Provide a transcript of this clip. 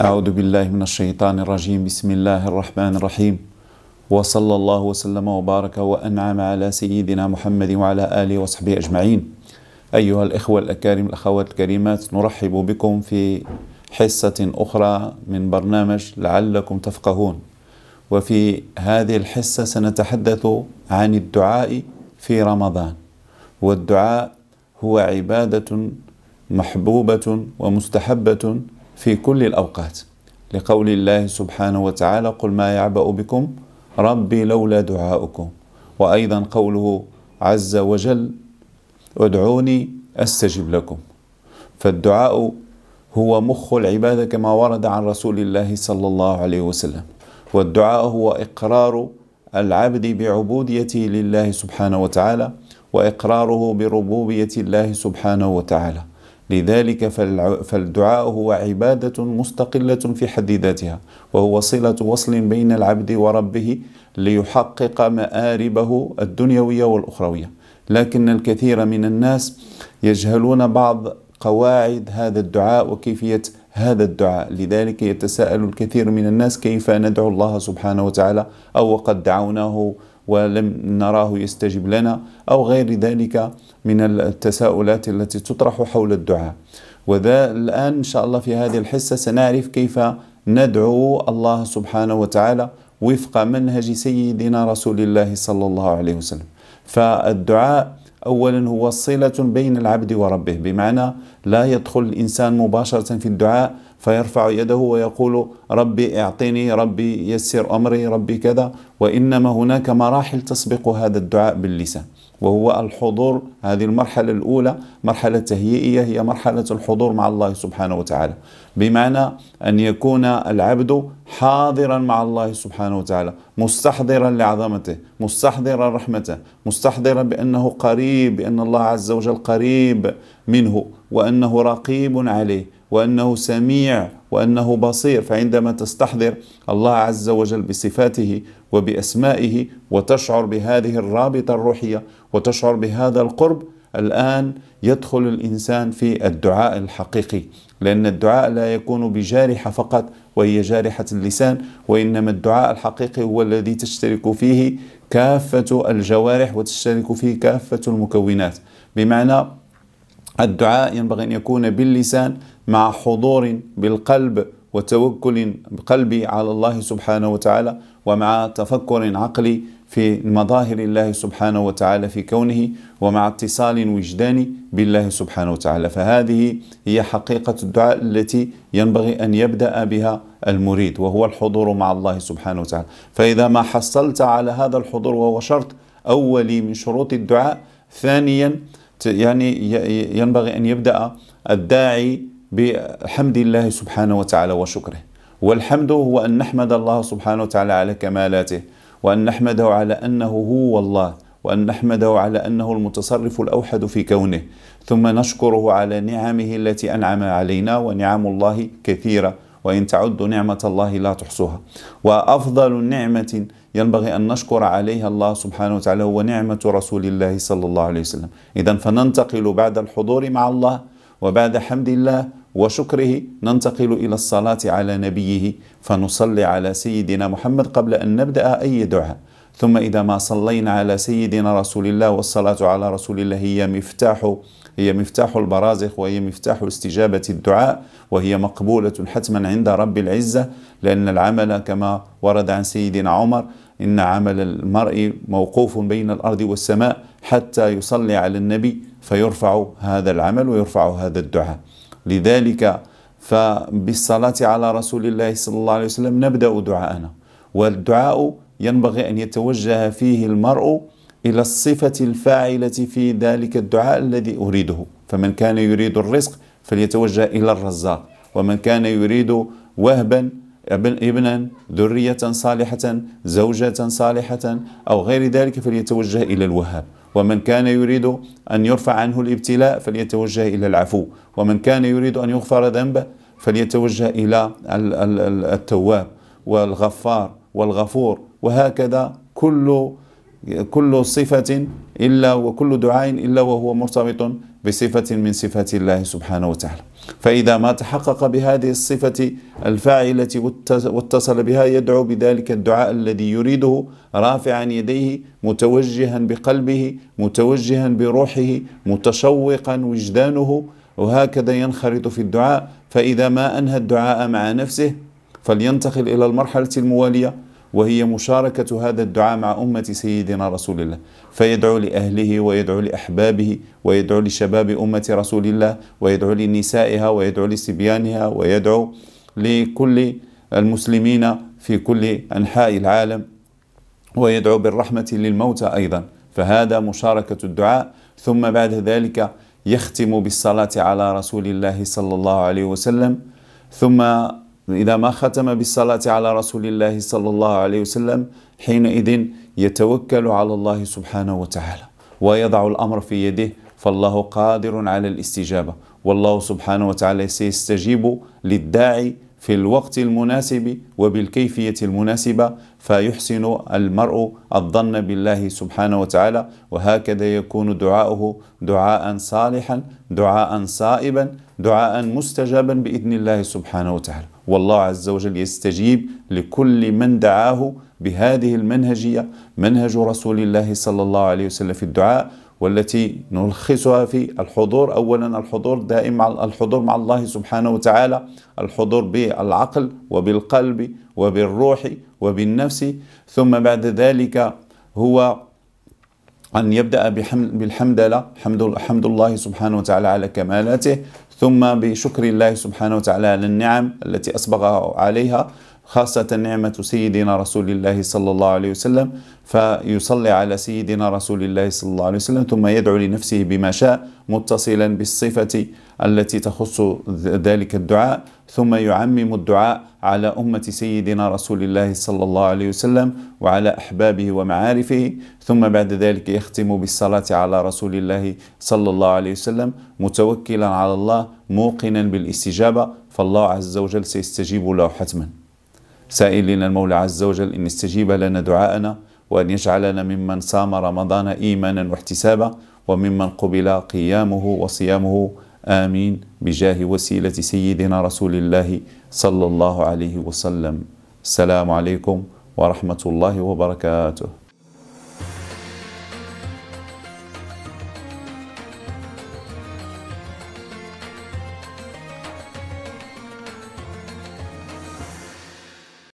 أعوذ بالله من الشيطان الرجيم بسم الله الرحمن الرحيم وصلى الله وسلم وبارك وأنعم على سيدنا محمد وعلى آله وصحبه أجمعين أيها الإخوة الأكارم الأخوات الكريمات نرحب بكم في حصة أخرى من برنامج لعلكم تفقهون وفي هذه الحصة سنتحدث عن الدعاء في رمضان والدعاء هو عبادة محبوبة ومستحبة في كل الأوقات لقول الله سبحانه وتعالى قل ما يعبأ بكم ربي لولا دعاؤكم وأيضا قوله عز وجل ادعوني أستجب لكم فالدعاء هو مخ العبادة كما ورد عن رسول الله صلى الله عليه وسلم والدعاء هو إقرار العبد بعبوديته لله سبحانه وتعالى وإقراره بربوبية الله سبحانه وتعالى لذلك فالدعاء هو عبادة مستقلة في حد ذاتها وهو صلة وصل بين العبد وربه ليحقق مآربه الدنيوية والأخروية لكن الكثير من الناس يجهلون بعض قواعد هذا الدعاء وكيفية هذا الدعاء لذلك يتساءل الكثير من الناس كيف ندعو الله سبحانه وتعالى أو قد دعوناه ولم نراه يستجب لنا أو غير ذلك من التساؤلات التي تطرح حول الدعاء وذا الآن إن شاء الله في هذه الحصة سنعرف كيف ندعو الله سبحانه وتعالى وفق منهج سيدنا رسول الله صلى الله عليه وسلم فالدعاء اولا هو صله بين العبد وربه بمعنى لا يدخل الانسان مباشره في الدعاء فيرفع يده ويقول ربي اعطني ربي يسر امري ربي كذا وانما هناك مراحل تسبق هذا الدعاء باللسان وهو الحضور هذه المرحله الاولى مرحله تهيئيه هي مرحله الحضور مع الله سبحانه وتعالى بمعنى ان يكون العبد حاضرا مع الله سبحانه وتعالى مستحضرا لعظمته مستحضرا رحمته مستحضرا بانه قريب بان الله عز وجل قريب منه وانه رقيب عليه وانه سميع وانه بصير فعندما تستحضر الله عز وجل بصفاته وباسمائه وتشعر بهذه الرابطه الروحيه وتشعر بهذا القرب الان يدخل الانسان في الدعاء الحقيقي لان الدعاء لا يكون بجارحه فقط وهي جارحه اللسان وانما الدعاء الحقيقي هو الذي تشترك فيه كافه الجوارح وتشترك فيه كافه المكونات بمعنى الدعاء ينبغي ان يكون باللسان مع حضور بالقلب وتوكل قلبي على الله سبحانه وتعالى ومع تفكر عقلي في مظاهر الله سبحانه وتعالى في كونه ومع اتصال وجداني بالله سبحانه وتعالى فهذه هي حقيقة الدعاء التي ينبغي أن يبدأ بها المريد وهو الحضور مع الله سبحانه وتعالى فإذا ما حصلت على هذا الحضور وهو شرط أولي من شروط الدعاء ثانيا يعني ينبغي أن يبدأ الداعي بحمد الله سبحانه وتعالى وشكره والحمد هو أن نحمد الله سبحانه وتعالى على كمالاته وأن نحمده على أنه هو الله وأن نحمده على أنه المتصرف الأوحد في كونه ثم نشكره على نعمه التي أنعم علينا ونعم الله كثيرة وإن تعدوا نعمة الله لا تحصوها وأفضل نعمة ينبغي أن نشكر عليها الله سبحانه وتعالى هو نعمة رسول الله صلى الله عليه وسلم إذا فننتقل بعد الحضور مع الله وبعد حمد الله وشكره ننتقل إلى الصلاة على نبيه فنصلي على سيدنا محمد قبل أن نبدأ أي دعاء ثم إذا ما صلينا على سيدنا رسول الله والصلاة على رسول الله هي مفتاح هي مفتاح البرازخ وهي مفتاح استجابة الدعاء وهي مقبولة حتما عند رب العزة لأن العمل كما ورد عن سيدنا عمر إن عمل المرء موقوف بين الأرض والسماء حتى يصلي على النبي فيرفع هذا العمل ويرفع هذا الدعاء لذلك فبالصلاة على رسول الله صلى الله عليه وسلم نبدأ دعاءنا والدعاء ينبغي أن يتوجه فيه المرء إلى الصفة الفاعلة في ذلك الدعاء الذي أريده فمن كان يريد الرزق فليتوجه إلى الرزاق ومن كان يريد وهبا ابنا ذرية صالحة زوجة صالحة أو غير ذلك فليتوجه إلى الوهاب ومن كان يريد أن يرفع عنه الابتلاء فليتوجه إلى العفو ومن كان يريد أن يغفر ذنبه فليتوجه إلى التواب والغفار والغفور وهكذا كل كل صفة إلا وكل دعاء إلا وهو مرتبط بصفة من صفات الله سبحانه وتعالى فإذا ما تحقق بهذه الصفة الفاعلة واتصل بها يدعو بذلك الدعاء الذي يريده رافعا يديه متوجها بقلبه متوجها بروحه متشوقا وجدانه وهكذا ينخرط في الدعاء فإذا ما أنهى الدعاء مع نفسه فلينتقل إلى المرحلة الموالية وهي مشاركة هذا الدعاء مع أمة سيدنا رسول الله فيدعو لأهله ويدعو لأحبابه ويدعو لشباب أمة رسول الله ويدعو لنسائها ويدعو لسبيانها ويدعو لكل المسلمين في كل أنحاء العالم ويدعو بالرحمة للموتى أيضا فهذا مشاركة الدعاء ثم بعد ذلك يختم بالصلاة على رسول الله صلى الله عليه وسلم ثم إذا ما ختم بالصلاة على رسول الله صلى الله عليه وسلم حينئذ يتوكل على الله سبحانه وتعالى ويضع الأمر في يده فالله قادر على الاستجابة والله سبحانه وتعالى سيستجيب للداعي في الوقت المناسب وبالكيفية المناسبة فيحسن المرء الظن بالله سبحانه وتعالى وهكذا يكون دعاؤه دعاء صالحا دعاء صائبا دعاء مستجابا بإذن الله سبحانه وتعالى والله عز وجل يستجيب لكل من دعاه بهذه المنهجية منهج رسول الله صلى الله عليه وسلم في الدعاء والتي نلخصها في الحضور اولا الحضور دائم الحضور مع الله سبحانه وتعالى الحضور بالعقل وبالقلب وبالروح وبالنفس ثم بعد ذلك هو أن يبدأ بالحمدلة حمد, حمد الله سبحانه وتعالى على كمالاته ثم بشكر الله سبحانه وتعالى على النعم التي أسبغها عليها خاصة نعمة سيدنا رسول الله صلى الله عليه وسلم فيصلي على سيدنا رسول الله صلى الله عليه وسلم ثم يدعو لنفسه بما شاء متصلا بالصفة التي تخص ذلك الدعاء ثم يعمم الدعاء على أمة سيدنا رسول الله صلى الله عليه وسلم وعلى أحبابه ومعارفه ثم بعد ذلك يختم بالصلاة على رسول الله صلى الله عليه وسلم متوكلا على الله موقنا بالاستجابة فالله عز وجل سيستجيب له حتما سائلين المولى عز وجل أن يستجيب لنا دعاءنا وأن يجعلنا ممن صام رمضان إيمانا واحتسابا وممن قبل قيامه وصيامه آمين بجاه وسيلة سيدنا رسول الله صلى الله عليه وسلم السلام عليكم ورحمة الله وبركاته